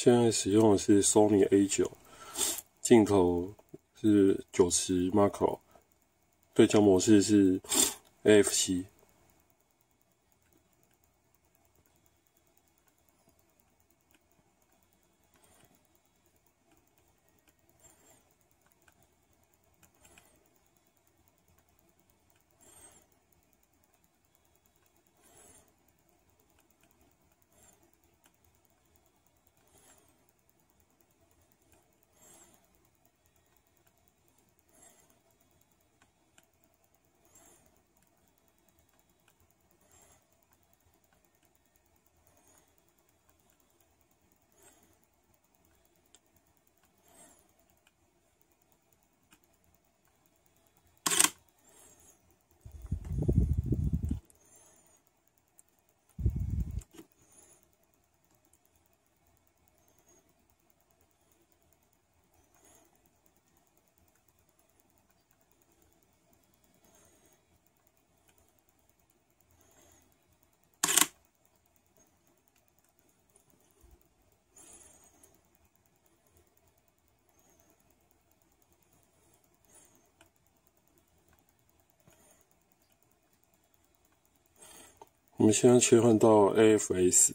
现在使用的是 Sony A9 镜头是9 0 m a r o 对焦模式是 AF-C。我们先切换到 AFS。